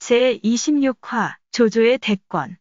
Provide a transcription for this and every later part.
제26화 조조의 대권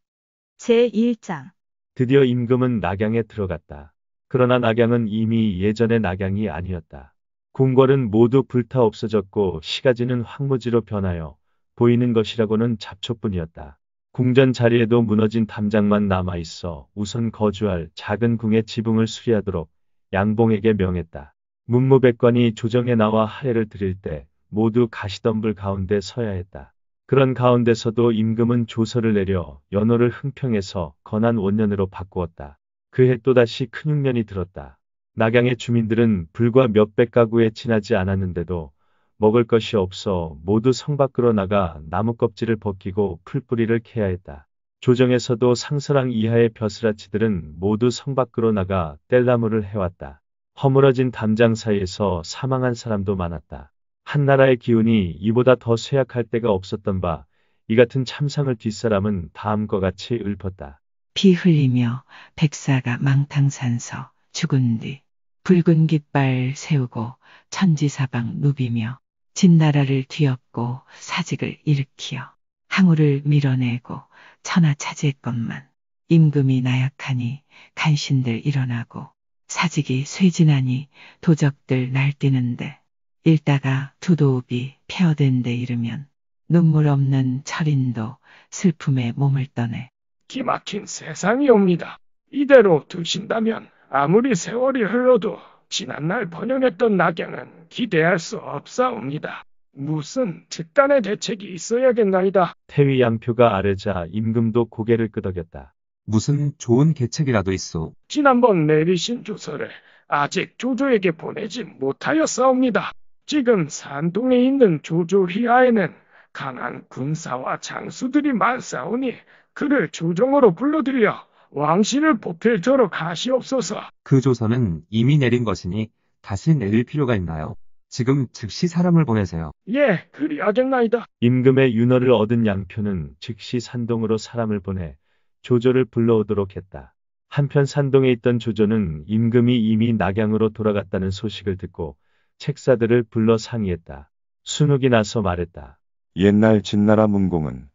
제1장 드디어 임금은 낙양에 들어갔다. 그러나 낙양은 이미 예전의 낙양이 아니었다. 궁궐은 모두 불타 없어졌고 시가지는 황무지로 변하여 보이는 것이라고는 잡초뿐이었다. 궁전 자리에도 무너진 담장만 남아있어 우선 거주할 작은 궁의 지붕을 수리하도록 양봉에게 명했다. 문무백관이 조정에 나와 하례를 드릴 때 모두 가시덤불 가운데 서야 했다. 그런 가운데서도 임금은 조서를 내려 연호를 흥평에서 건한 원년으로 바꾸었다. 그해 또다시 큰 흉년이 들었다. 낙양의 주민들은 불과 몇백 가구에 지나지 않았는데도 먹을 것이 없어 모두 성 밖으로 나가 나무 껍질을 벗기고 풀뿌리를 캐야 했다. 조정에서도 상서랑 이하의 벼슬아치들은 모두 성 밖으로 나가 뗄나무를 해왔다. 허물어진 담장 사이에서 사망한 사람도 많았다. 한나라의 기운이 이보다 더 쇠약할 때가 없었던 바 이 같은 참상을 뒷사람은 다음과 같이 읊었다. 피 흘리며 백사가 망탕산서 죽은 뒤 붉은 깃발 세우고 천지사방 누비며 진나라를 뒤엎고 사직을 일으키어 항우를 밀어내고 천하 차지했건만 임금이 나약하니 간신들 일어나고 사직이 쇠진하니 도적들 날뛰는데 읽다가 두도읍이 폐허된 데 이르면 눈물 없는 철인도 슬픔에 몸을 떠내 기막힌 세상이 옵니다. 이대로 두신다면 아무리 세월이 흘러도 지난날 번영했던 낙양은 기대할 수 없사옵니다. 무슨 특단의 대책이 있어야겠나이다. 태위 양표가 아래자 임금도 고개를 끄덕였다. 무슨 좋은 계책이라도 있어. 지난번 내리신 조서를 아직 조조에게 보내지 못하였사옵니다. 지금 산동에 있는 조조희아에는 강한 군사와 장수들이 많사오니 그를 조정으로 불러들여 왕신을 보필토록 하시옵소서. 그조선은 이미 내린 것이니 다시 내릴 필요가 있나요? 지금 즉시 사람을 보내세요. 예, 그리하겠나이다. 임금의 윤허를 얻은 양표는 즉시 산동으로 사람을 보내 조조를 불러오도록 했다. 한편 산동에 있던 조조는 임금이 이미 낙양으로 돌아갔다는 소식을 듣고 책사들을 불러 상의했다. 순욱이 나서 말했다. 옛날 진나라 문공은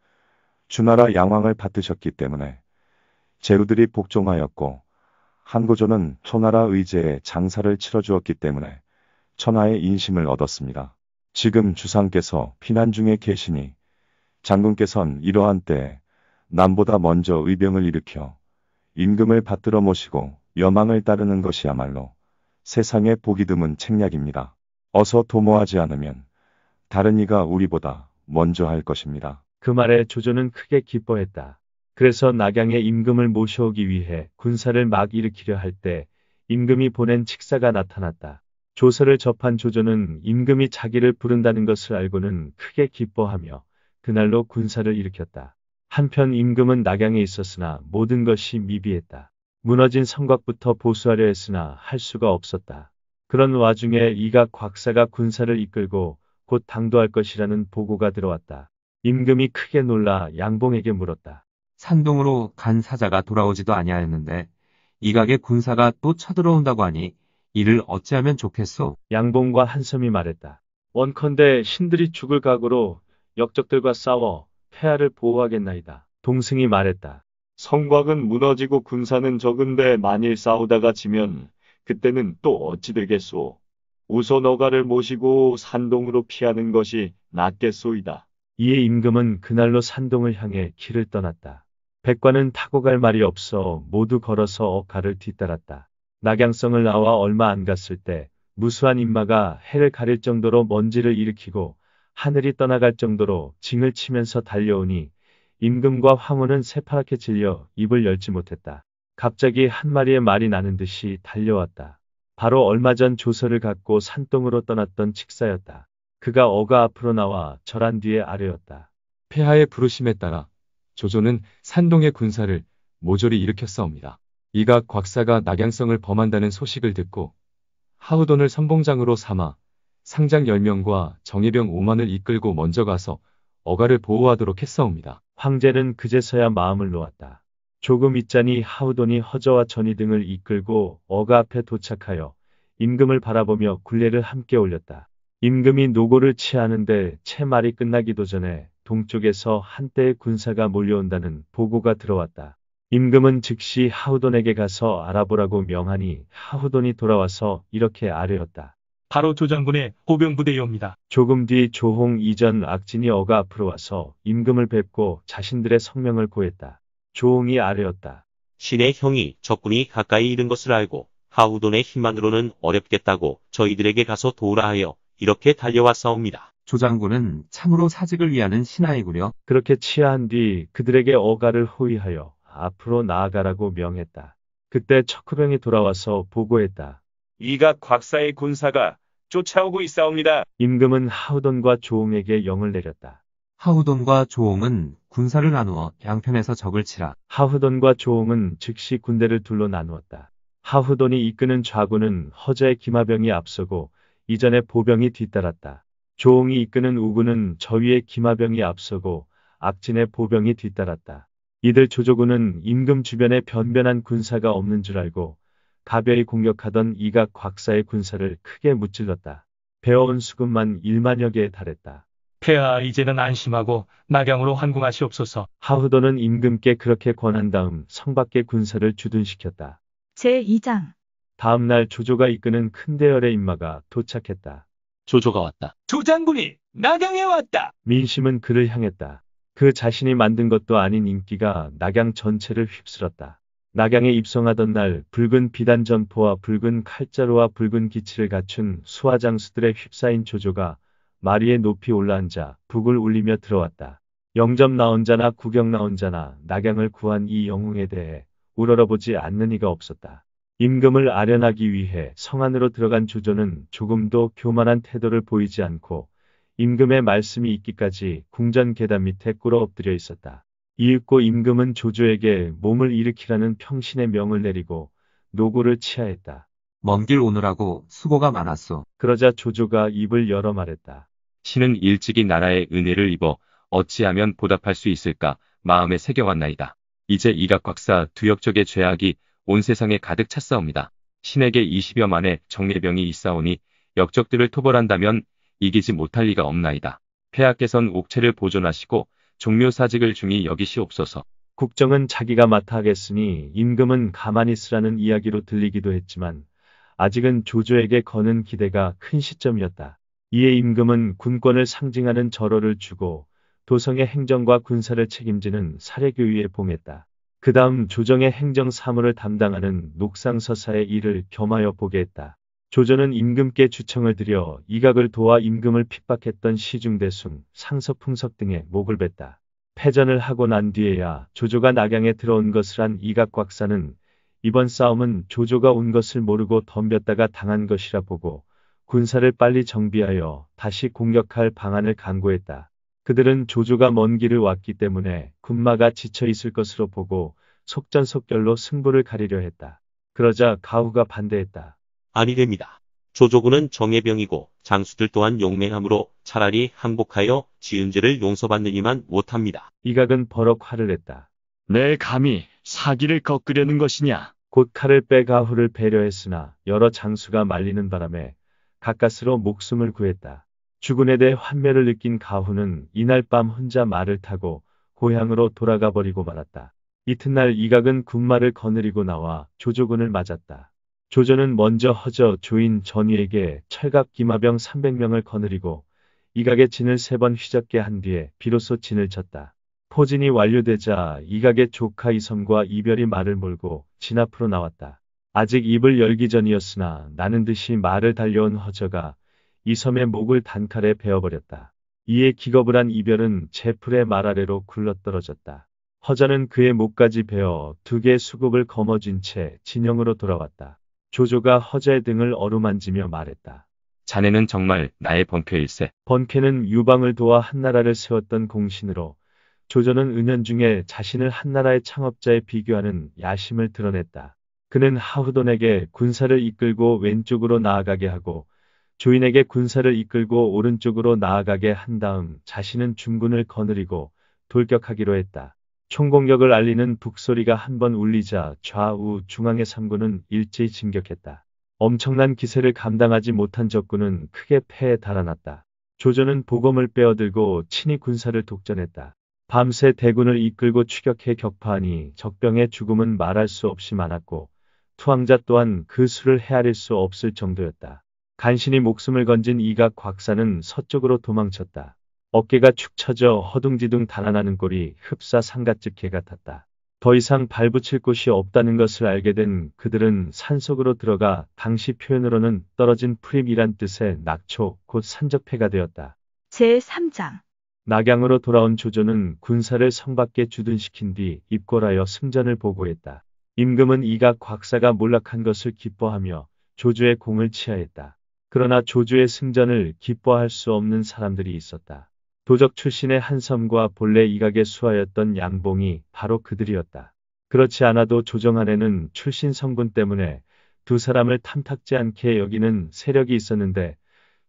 주나라 양왕을 받으셨기 때문에 제후들이 복종하였고 한고조는 초나라 의제에 장사를 치러주었기 때문에 천하의 인심을 얻었습니다. 지금 주상께서 피난 중에 계시니 장군께선 이러한 때에 남보다 먼저 의병을 일으켜 임금을 받들어 모시고 여망을 따르는 것이야말로 세상에 보기 드문 책략입니다. 어서 도모하지 않으면 다른 이가 우리보다 먼저 할 것입니다. 그 말에 조조는 크게 기뻐했다. 그래서 낙양의 임금을 모셔오기 위해 군사를 막 일으키려 할 때 임금이 보낸 칙사가 나타났다. 조서를 접한 조조는 임금이 자기를 부른다는 것을 알고는 크게 기뻐하며 그날로 군사를 일으켰다. 한편 임금은 낙양에 있었으나 모든 것이 미비했다. 무너진 성곽부터 보수하려 했으나 할 수가 없었다. 그런 와중에 이각 곽사가 군사를 이끌고 곧 당도할 것이라는 보고가 들어왔다. 임금이 크게 놀라 양봉에게 물었다. 산동으로 간 사자가 돌아오지도 아니하였는데 이각의 군사가 또 쳐들어온다고 하니 이를 어찌하면 좋겠소? 양봉과 한섬이 말했다. 원컨대 신들이 죽을 각오로 역적들과 싸워 폐하를 보호하겠나이다. 동승이 말했다. 성곽은 무너지고 군사는 적은데 만일 싸우다가 지면 그때는 또 어찌 되겠소. 우선 너가를 모시고 산동으로 피하는 것이 낫겠소이다. 이에 임금은 그날로 산동을 향해 길을 떠났다. 백관은 타고 갈 말이 없어 모두 걸어서 억가를 뒤따랐다. 낙양성을 나와 얼마 안 갔을 때 무수한 인마가 해를 가릴 정도로 먼지를 일으키고 하늘이 떠나갈 정도로 징을 치면서 달려오니 임금과 황후은 새파랗게 질려 입을 열지 못했다. 갑자기 한 마리의 말이 나는 듯이 달려왔다. 바로 얼마 전 조서를 갖고 산동으로 떠났던 칙사였다. 그가 어가 앞으로 나와 절한 뒤에 아래였다. 폐하의 부르심에 따라 조조는 산동의 군사를 모조리 일으켰사옵니다. 이가 곽사가 낙양성을 범한다는 소식을 듣고 하우돈을 선봉장으로 삼아 상장 10명과 정예병 5만을 이끌고 먼저 가서 어가를 보호하도록 했사옵니다. 황제는 그제서야 마음을 놓았다. 조금 있자니 하우돈이 허저와 전이 등을 이끌고 어가 앞에 도착하여 임금을 바라보며 굴레를 함께 올렸다. 임금이 노고를 취하는데 채 말이 끝나기도 전에 동쪽에서 한때의 군사가 몰려온다는 보고가 들어왔다. 임금은 즉시 하우돈에게 가서 알아보라고 명하니 하우돈이 돌아와서 이렇게 아뢰었다. 바로 조장군의 호병부대이옵니다. 조금 뒤 조홍 이전 악진이 어가 앞으로 와서 임금을 뵙고 자신들의 성명을 고했다. 조홍이 아래였다. 신의 형이 적군이 가까이 이른 것을 알고 하우돈의 희만으로는 어렵겠다고 저희들에게 가서 도우라 하여 이렇게 달려왔사옵니다. 조장군은 참으로 사직을 위하는 신하이구려. 그렇게 치하한 뒤 그들에게 어가를 호위하여 앞으로 나아가라고 명했다. 그때 척후병이 돌아와서 보고했다. 이가 곽사의 군사가 쫓아오고 있사옵니다. 임금은 하우돈과 조옹에게 영을 내렸다. 하우돈과 조옹은 군사를 나누어 양편에서 적을 치라. 하우돈과 조옹은 즉시 군대를 둘로 나누었다. 하후돈이 이끄는 좌군은 허자의 기마병이 앞서고 이전의 보병이 뒤따랐다. 조홍이 이끄는 우군은 저위의 기마병이 앞서고 악진의 보병이 뒤따랐다. 이들 조조군은 임금 주변에 변변한 군사가 없는 줄 알고 가벼이 공격하던 이각 곽사의 군사를 크게 무찔렀다. 배어온 수금만 1만여 개에 달했다. 폐하 이제는 안심하고 낙양으로 환궁하시옵소서. 하후도는 임금께 그렇게 권한 다음 성 밖의 군사를 주둔시켰다. 제2장 다음날 조조가 이끄는 큰 대열의 인마가 도착했다. 조조가 왔다. 조장군이 낙양에 왔다. 민심은 그를 향했다. 그 자신이 만든 것도 아닌 인기가 낙양 전체를 휩쓸었다. 낙양에 입성하던 날 붉은 비단 점포와 붉은 칼자루와 붉은 기치를 갖춘 수화장수들의 휩싸인 조조가 마리에 높이 올라앉아 북을 울리며 들어왔다. 영점 나온 자나 구경 나온 자나 낙양을 구한 이 영웅에 대해 우러러보지 않는 이가 없었다. 임금을 아련하기 위해 성 안으로 들어간 조조는 조금도 교만한 태도를 보이지 않고 임금의 말씀이 있기까지 궁전 계단 밑에 꿇어 엎드려 있었다. 이윽고 임금은 조조에게 몸을 일으키라는 평신의 명을 내리고 노고를 치하했다. 먼 길 오느라고 수고가 많았소. 그러자 조조가 입을 열어 말했다. 신은 일찍이 나라의 은혜를 입어 어찌하면 보답할 수 있을까 마음에 새겨왔나이다. 이제 이각곽사 두역적의 죄악이 온 세상에 가득 찼사옵니다. 신에게 20여 만의 정례병이 있사오니 역적들을 토벌한다면 이기지 못할 리가 없나이다. 폐하께선 옥체를 보존하시고 종묘사직을 중히 여기시옵소서. 국정은 자기가 맡아 하겠으니 임금은 가만히 있으라는 이야기로 들리기도 했지만 아직은 조조에게 거는 기대가 큰 시점이었다. 이에 임금은 군권을 상징하는 절호를 주고 도성의 행정과 군사를 책임지는 사례교위에 봉했다. 그 다음 조정의 행정 사무를 담당하는 녹상서사의 일을 겸하여 보게 했다. 조조는 임금께 주청을 드려 이각을 도와 임금을 핍박했던 시중대순, 상서풍석 등의 목을 뱉다. 패전을 하고 난 뒤에야 조조가 낙양에 들어온 것을 한 이각 곽사는 이번 싸움은 조조가 온 것을 모르고 덤볐다가 당한 것이라 보고 군사를 빨리 정비하여 다시 공격할 방안을 강구했다. 그들은 조조가 먼 길을 왔기 때문에 군마가 지쳐 있을 것으로 보고 속전속결로 승부를 가리려 했다. 그러자 가후가 반대했다. 아니됩니다. 조조군은 정예병이고 장수들 또한 용맹함으로 차라리 항복하여 지은죄를 용서받느 이만 못합니다. 이각은 버럭 화를 냈다. 내 감히 사기를 꺾으려는 것이냐? 곧 칼을 빼 가후를 배려했으나 여러 장수가 말리는 바람에 가까스로 목숨을 구했다. 죽은에 대해 환멸을 느낀 가후는 이날 밤 혼자 말을 타고 고향으로 돌아가 버리고 말았다. 이튿날 이각은 군마를 거느리고 나와 조조군을 맞았다. 조조는 먼저 허저 조인 전위에게 철갑 기마병 300명을 거느리고 이각의 진을 세 번 휘젓게 한 뒤에 비로소 진을 쳤다. 포진이 완료되자 이각의 조카 이섬과 이별이 말을 몰고 진 앞으로 나왔다. 아직 입을 열기 전이었으나 나는 듯이 말을 달려온 허저가 이섬의 목을 단칼에 베어버렸다. 이에 기겁을 한 이별은 제풀의 말 아래로 굴러떨어졌다. 허자는 그의 목까지 베어 두 개의 수급을 거머쥔 채 진영으로 돌아왔다. 조조가 허재 등을 어루만지며 말했다. 자네는 정말 나의 번쾌일세. 번쾌는 유방을 도와 한나라를 세웠던 공신으로 조조는 은연중에 자신을 한나라의 창업자에 비교하는 야심을 드러냈다. 그는 하후돈에게 군사를 이끌고 왼쪽으로 나아가게 하고 조인에게 군사를 이끌고 오른쪽으로 나아가게 한 다음 자신은 중군을 거느리고 돌격하기로 했다. 총공격을 알리는 북소리가 한 번 울리자 좌우 중앙의 삼군은 일제히 진격했다. 엄청난 기세를 감당하지 못한 적군은 크게 패에 달아났다. 조조는 보검을 빼어들고 친히 군사를 독전했다. 밤새 대군을 이끌고 추격해 격파하니 적병의 죽음은 말할 수 없이 많았고 투항자 또한 그 수를 헤아릴 수 없을 정도였다. 간신히 목숨을 건진 이각 곽사는 서쪽으로 도망쳤다. 어깨가 축 처져 허둥지둥 달아나는 꼴이 흡사 상갓집 개 같았다. 더 이상 발붙일 곳이 없다는 것을 알게 된 그들은 산속으로 들어가 당시 표현으로는 떨어진 프림이란 뜻의 낙초, 곧 산적패가 되었다. 제3장 낙양으로 돌아온 조조는 군사를 성밖에 주둔시킨 뒤 입궐하여 승전을 보고했다. 임금은 이각 곽사가 몰락한 것을 기뻐하며 조조의 공을 치하했다. 그러나 조조의 승전을 기뻐할 수 없는 사람들이 있었다. 도적 출신의 한섬과 본래 이각의 수하였던 양봉이 바로 그들이었다. 그렇지 않아도 조정안에는 출신 성분 때문에 두 사람을 탐탁지 않게 여기는 세력이 있었는데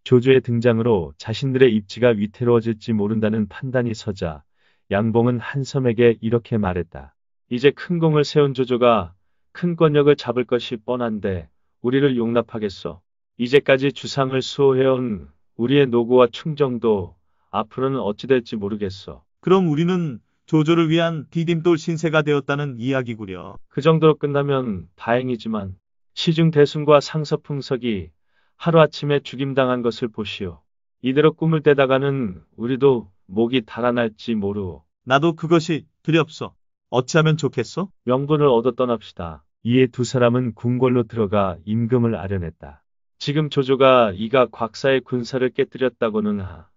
조주의 등장으로 자신들의 입지가 위태로워질지 모른다는 판단이 서자 양봉은 한섬에게 이렇게 말했다. 이제 큰 공을 세운 조조가 큰 권력을 잡을 것이 뻔한데 우리를 용납하겠소. 이제까지 주상을 수호해온 우리의 노고와 충정도 앞으로는 어찌 될지 모르겠어. 그럼 우리는 조조를 위한 디딤돌 신세가 되었다는 이야기구려. 그 정도로 끝나면 다행이지만 시중 대순과 상서풍석이 하루아침에 죽임당한 것을 보시오. 이대로 꿈을 떼다가는 우리도 목이 달아날지 모르오. 나도 그것이 두렵소. 어찌하면 좋겠소? 명분을 얻어 떠납시다. 이에 두 사람은 궁궐로 들어가 임금을 아련했다. 지금 조조가 이가 곽사의 군사를 깨뜨렸다고는 하.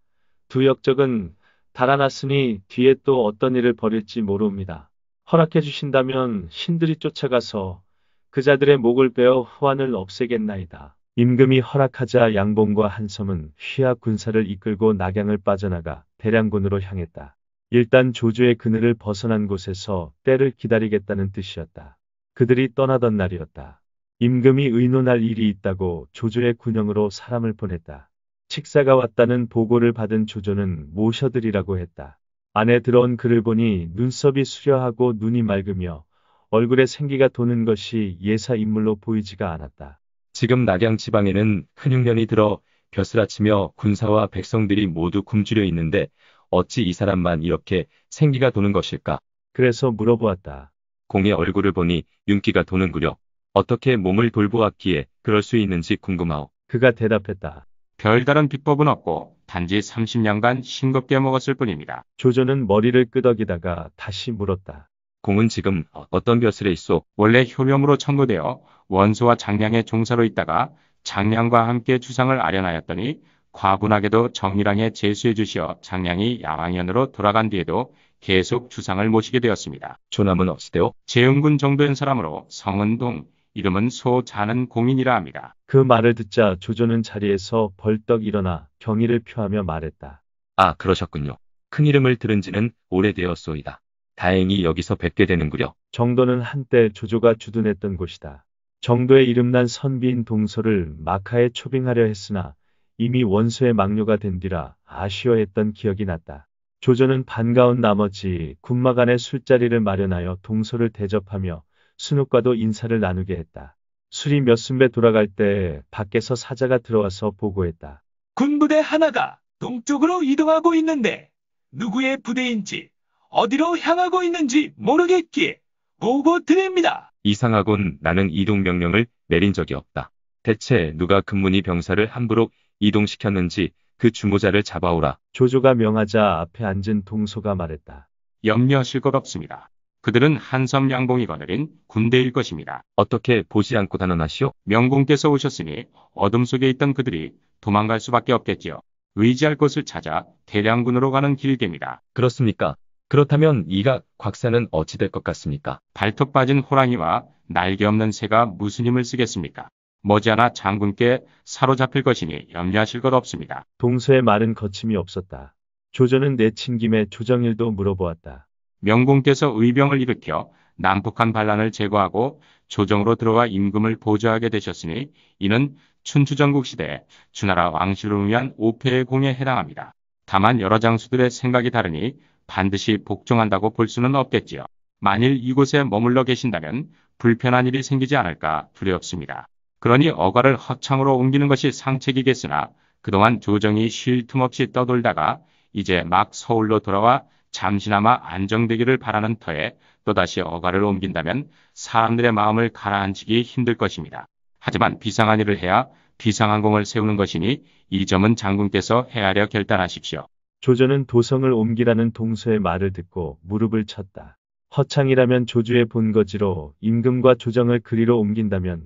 두 역적은 달아났으니 뒤에 또 어떤 일을 벌일지 모릅니다. 허락해 주신다면 신들이 쫓아가서 그자들의 목을 빼어 호환을 없애겠나이다. 임금이 허락하자 양봉과 한섬은 휘하 군사를 이끌고 낙양을 빠져나가 대량군으로 향했다. 일단 조주의 그늘을 벗어난 곳에서 때를 기다리겠다는 뜻이었다. 그들이 떠나던 날이었다. 임금이 의논할 일이 있다고 조주의 군영으로 사람을 보냈다. 식사가 왔다는 보고를 받은 조조는 모셔드리라고 했다. 안에 들어온 그를 보니 눈썹이 수려하고 눈이 맑으며 얼굴에 생기가 도는 것이 예사 인물로 보이지가 않았다. 지금 낙양 지방에는 큰흉년이 들어 벼슬아치며 군사와 백성들이 모두 굶주려 있는데 어찌 이 사람만 이렇게 생기가 도는 것일까? 그래서 물어보았다. 공의 얼굴을 보니 윤기가 도는구려. 어떻게 몸을 돌보았기에 그럴 수 있는지 궁금하오. 그가 대답했다. 별다른 비법은 없고 단지 30년간 싱겁게 먹었을 뿐입니다. 조조는 머리를 끄덕이다가 다시 물었다. 공은 지금 어떤 벼슬에 있어? 원래 효명으로 청구되어 원소와 장량의 종사로 있다가 장량과 함께 주상을 아련하였더니 과분하게도 정일왕에 제수해 주시어 장량이 야왕현으로 돌아간 뒤에도 계속 주상을 모시게 되었습니다. 조남은 없으대요? 재흥군 정도인 사람으로 성은 동, 이름은 소 자는 공인이라 합니다. 그 말을 듣자 조조는 자리에서 벌떡 일어나 경의를 표하며 말했다. 아, 그러셨군요. 큰 이름을 들은 지는 오래되었소이다. 다행히 여기서 뵙게 되는구려. 정도는 한때 조조가 주둔했던 곳이다. 정도의 이름난 선비인 동서를 마카에 초빙하려 했으나 이미 원소의 망료가 된 뒤라 아쉬워했던 기억이 났다. 조조는 반가운 나머지 군마간의 술자리를 마련하여 동서를 대접하며 순욱과도 인사를 나누게 했다. 술이 몇순배 돌아갈 때 밖에서 사자가 들어와서 보고했다. 군부대 하나가 동쪽으로 이동하고 있는데 누구의 부대인지 어디로 향하고 있는지 모르겠기에 보고 드립니다. 이상하곤 나는 이동 명령을 내린 적이 없다. 대체 누가 금문이 병사를 함부로 이동시켰는지 그 주모자를 잡아오라. 조조가 명하자 앞에 앉은 동소가 말했다. 염려하실 것 없습니다. 그들은 한섬 양봉이 거느린 군대일 것입니다. 어떻게 보지 않고 단언하시오? 명공께서 오셨으니 어둠 속에 있던 그들이 도망갈 수밖에 없겠지요. 의지할 곳을 찾아 대량군으로 가는 길입니다. 그렇습니까? 그렇다면 이각 곽사는 어찌 될 것 같습니까? 발톱 빠진 호랑이와 날개 없는 새가 무슨 힘을 쓰겠습니까? 머지않아 장군께 사로잡힐 것이니 염려하실 것 없습니다. 동서의 말은 거침이 없었다. 조조는 내친 김에 조정일도 물어보았다. 명공께서 의병을 일으켜 남북한 반란을 제거하고 조정으로 들어와 임금을 보조하게 되셨으니 이는 춘추전국 시대 주나라 왕실을 위한 오폐의 공에 해당합니다. 다만 여러 장수들의 생각이 다르니 반드시 복종한다고 볼 수는 없겠지요. 만일 이곳에 머물러 계신다면 불편한 일이 생기지 않을까 두렵습니다. 그러니 어가를 허창으로 옮기는 것이 상책이겠으나 그동안 조정이 쉴 틈 없이 떠돌다가 이제 막 서울로 돌아와 잠시나마 안정되기를 바라는 터에 또다시 어가를 옮긴다면 사람들의 마음을 가라앉히기 힘들 것입니다. 하지만 비상한 일을 해야 비상항공을 세우는 것이니 이 점은 장군께서 헤아려 결단하십시오. 조조는 도성을 옮기라는 동서의 말을 듣고 무릎을 쳤다. 허창이라면 조주의 본거지로 임금과 조정을 그리로 옮긴다면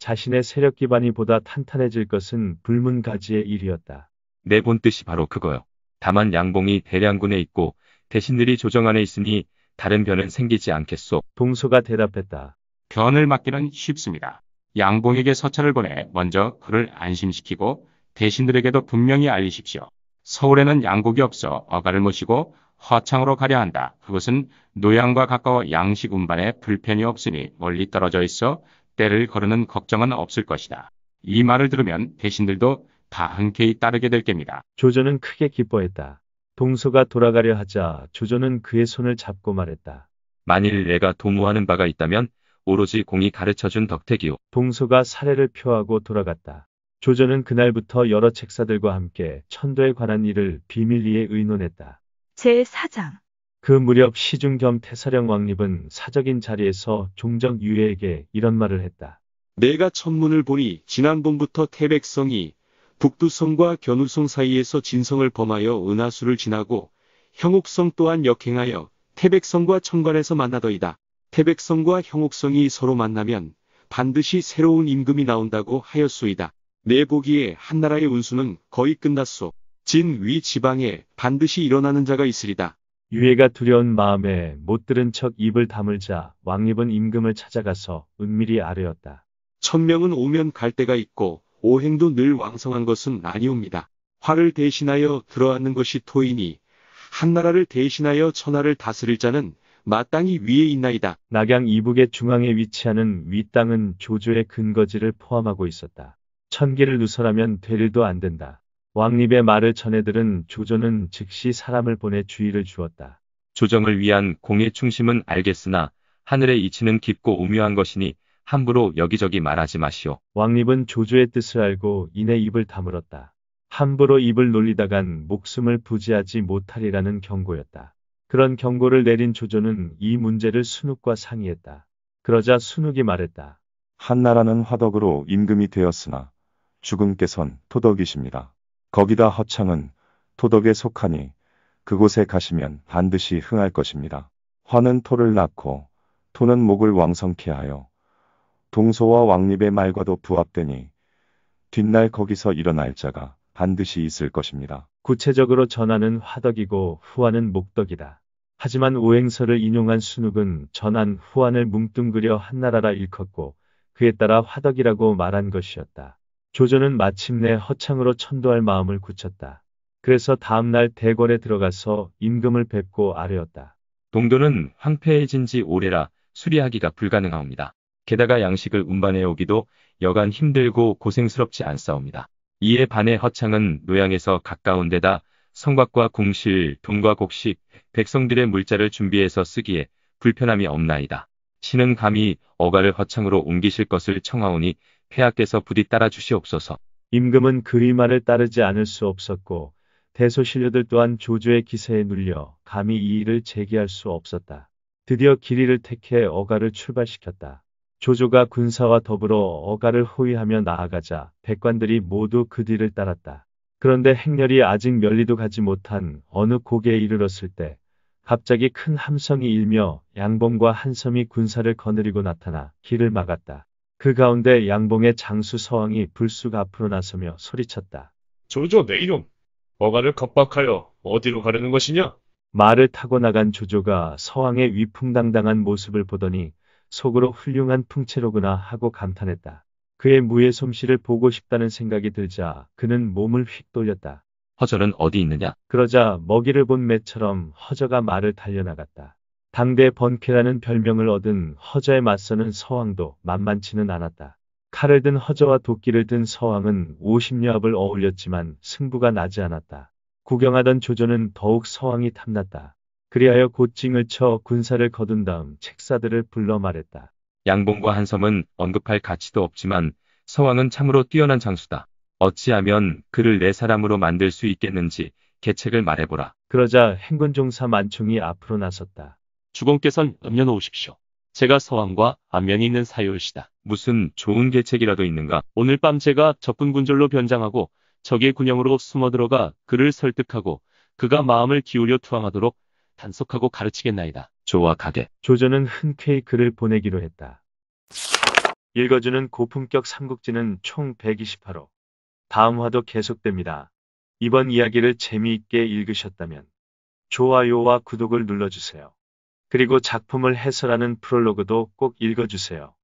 자신의 세력 기반이 보다 탄탄해질 것은 불문가지의 일이었다. 내 본 뜻이 바로 그거요. 다만 양봉이 대량군에 있고 대신들이 조정안에 있으니 다른 변은 생기지 않겠소. 동서가 대답했다. 변을 맡기는 쉽습니다. 양봉에게 서찰을 보내 먼저 그를 안심시키고 대신들에게도 분명히 알리십시오. 서울에는 양곡이 없어 어가를 모시고 허창으로 가려 한다. 그것은 노양과 가까워 양식 운반에 불편이 없으니 멀리 떨어져 있어 때를 거르는 걱정은 없을 것이다. 이 말을 들으면 대신들도 다 흔쾌히 따르게 될 겁니다. 조조는 크게 기뻐했다. 동서가 돌아가려 하자 조조는 그의 손을 잡고 말했다. 만일 내가 도모하는 바가 있다면 오로지 공이 가르쳐준 덕택이오. 동서가 사례를 표하고 돌아갔다. 조조는 그날부터 여러 책사들과 함께 천도에 관한 일을 비밀리에 의논했다. 제4장 그 무렵 시중 겸 태사령 왕립은 사적인 자리에서 종정 유해에게 이런 말을 했다. 내가 천문을 보니 지난번부터 태백성이 북두성과 견우성 사이에서 진성을 범하여 은하수를 지나고 형옥성 또한 역행하여 태백성과 청관에서 만나더이다. 태백성과 형옥성이 서로 만나면 반드시 새로운 임금이 나온다고 하였소이다. 내 보기에 한나라의 운수는 거의 끝났소. 진 위 지방에 반드시 일어나는 자가 있으리다. 유해가 두려운 마음에 못 들은 척 입을 다물자 왕립은 임금을 찾아가서 은밀히 아뢰었다. 천명은 오면 갈 때가 있고 오행도 늘 왕성한 것은 아니옵니다. 화를 대신하여 들어앉는 것이 토이니 한나라를 대신하여 천하를 다스릴 자는 마땅히 위에 있나이다. 낙양 이북의 중앙에 위치하는 윗땅은 조조의 근거지를 포함하고 있었다. 천기를 누설하면 되 일도 안 된다. 왕립의 말을 전해들은 조조는 즉시 사람을 보내 주의를 주었다. 조정을 위한 공의 충심은 알겠으나 하늘의 이치는 깊고 오묘한 것이니 함부로 여기저기 말하지 마시오. 왕립은 조조의 뜻을 알고 이내 입을 다물었다. 함부로 입을 놀리다간 목숨을 부지하지 못하리라는 경고였다. 그런 경고를 내린 조조는 이 문제를 순욱과 상의했다. 그러자 순욱이 말했다. 한나라는 화덕으로 임금이 되었으나 죽음께선 토덕이십니다. 거기다 허창은 토덕에 속하니 그곳에 가시면 반드시 흥할 것입니다. 화는 토를 낳고 토는 목을 왕성케 하여 동서와 왕립의 말과도 부합되니 뒷날 거기서 일어날 자가 반드시 있을 것입니다. 구체적으로 전하는 화덕이고 후안은 목덕이다. 하지만 오행설을 인용한 순욱은 전한 후한을 뭉뚱그려 한나라라 일컫고 그에 따라 화덕이라고 말한 것이었다. 조조는 마침내 허창으로 천도할 마음을 굳혔다. 그래서 다음날 대궐에 들어가서 임금을 뵙고 아뢰었다. 동도는 황폐해진 지 오래라 수리하기가 불가능하옵니다. 게다가 양식을 운반해 오기도 여간 힘들고 고생스럽지 않사옵니다. 이에 반해 허창은 노양에서 가까운 데다 성곽과 궁실, 돈과 곡식, 백성들의 물자를 준비해서 쓰기에 불편함이 없나이다. 신은 감히 어가를 허창으로 옮기실 것을 청하오니 폐하께서 부디 따라주시옵소서. 임금은 그의 말을 따르지 않을 수 없었고 대소신료들 또한 조조의 기세에 눌려 감히 이 일을 제기할 수 없었다. 드디어 길이를 택해 어가를 출발시켰다. 조조가 군사와 더불어 어가를 호위하며 나아가자 백관들이 모두 그 뒤를 따랐다. 그런데 행렬이 아직 멸리도 가지 못한 어느 고개에 이르렀을 때 갑자기 큰 함성이 일며 양봉과 한섬이 군사를 거느리고 나타나 길을 막았다. 그 가운데 양봉의 장수 서왕이 불쑥 앞으로 나서며 소리쳤다. 조조 내이름 어가를 겁박하여 어디로 가려는 것이냐? 말을 타고 나간 조조가 서왕의 위풍당당한 모습을 보더니 속으로 훌륭한 풍채로구나 하고 감탄했다. 그의 무예 솜씨를 보고 싶다는 생각이 들자 그는 몸을 휙 돌렸다. 허절은 어디 있느냐? 그러자 먹이를 본 매처럼 허저가 말을 달려나갔다. 당대 번쾌라는 별명을 얻은 허저에 맞서는 서왕도 만만치는 않았다. 칼을 든 허저와 도끼를 든 서왕은 50여 합을 어울렸지만 승부가 나지 않았다. 구경하던 조조는 더욱 서왕이 탐났다. 그리하여 곧징을 쳐 군사를 거둔 다음 책사들을 불러 말했다. 양봉과 한섬은 언급할 가치도 없지만 서왕은 참으로 뛰어난 장수다. 어찌하면 그를 내 사람으로 만들 수 있겠는지 계책을 말해보라. 그러자 행군종사 만총이 앞으로 나섰다. 주공께선 음녀놓으십시오 제가 서왕과 안면이 있는 사이시다 무슨 좋은 계책이라도 있는가? 오늘 밤 제가 적군군졸로 변장하고 적의 군영으로 숨어들어가 그를 설득하고 그가 마음을 기울여 투항하도록 단속하고 가르치겠나이다. 조와 가게. 조조는 흔쾌히 글을 보내기로 했다. 읽어주는 고품격 삼국지는 총 128호. 다음 화도 계속됩니다. 이번 이야기를 재미있게 읽으셨다면 좋아요와 구독을 눌러주세요. 그리고 작품을 해설하는 프롤로그도 꼭 읽어주세요.